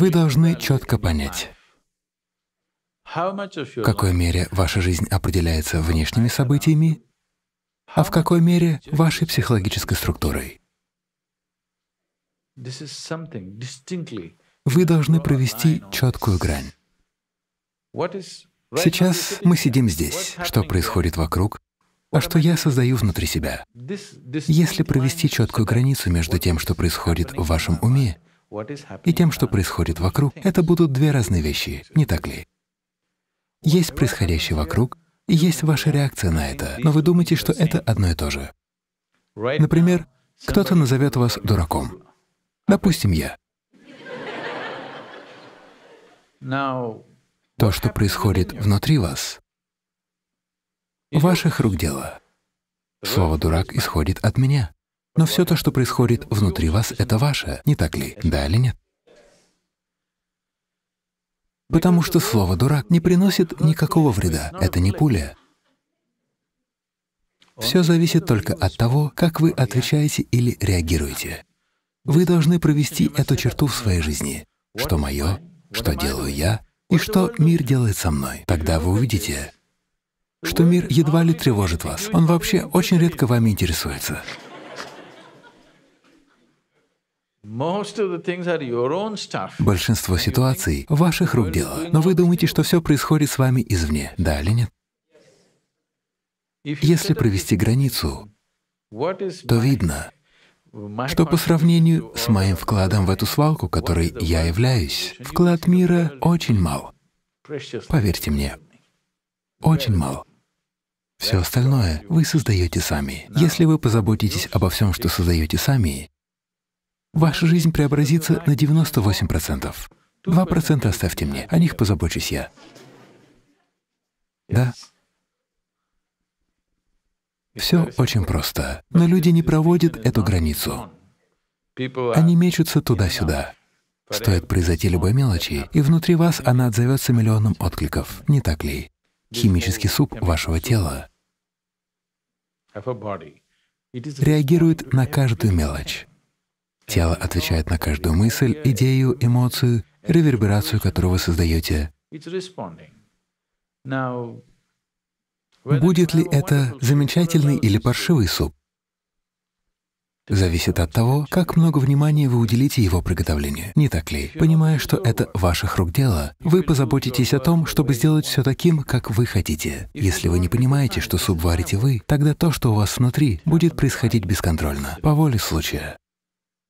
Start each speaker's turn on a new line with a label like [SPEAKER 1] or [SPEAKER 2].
[SPEAKER 1] Вы должны четко понять, в какой мере ваша жизнь определяется внешними событиями, а в какой мере вашей психологической структурой. Вы должны провести четкую грань. Сейчас мы сидим здесь, что происходит вокруг, а что я создаю внутри себя. Если провести четкую границу между тем, что происходит в вашем уме, и тем, что происходит вокруг, это будут две разные вещи, не так ли? Есть происходящее вокруг, и есть ваша реакция на это, но вы думаете, что это одно и то же. Например, кто-то назовет вас дураком. Допустим, я. То, что происходит внутри вас, ваших рук дело. Слово «дурак» исходит от меня. Но все то, что происходит внутри вас, это ваше, не так ли? Да или нет? Потому что слово «дурак» не приносит никакого вреда, это не пуля. Все зависит только от того, как вы отвечаете или реагируете. Вы должны провести эту черту в своей жизни. Что мое, что делаю я и что мир делает со мной. Тогда вы увидите, что мир едва ли тревожит вас. Он вообще очень редко вами интересуется. Большинство ситуаций — ваших рук дело, но вы думаете, что все происходит с вами извне, да или нет? Если провести границу, то видно, что по сравнению с моим вкладом в эту свалку, которой я являюсь, вклад мира очень мал. Поверьте мне, очень мал. Все остальное вы создаете сами. Если вы позаботитесь обо всем, что создаете сами, Ваша жизнь преобразится на 98%. 2% оставьте мне, о них позабочусь я. Да? Все очень просто, но люди не проводят эту границу. Они мечутся туда-сюда. Стоит произойти любой мелочи, и внутри вас она отзовется миллионом откликов, не так ли? Химический суп вашего тела реагирует на каждую мелочь. Тело отвечает на каждую мысль, идею, эмоцию, реверберацию, которую вы создаете. Будет ли это замечательный или паршивый суп? Зависит от того, как много внимания вы уделите его приготовлению. Не так ли? Понимая, что это ваших рук дело, вы позаботитесь о том, чтобы сделать все таким, как вы хотите. Если вы не понимаете, что суп варите вы, тогда то, что у вас внутри, будет происходить бесконтрольно, по воле случая.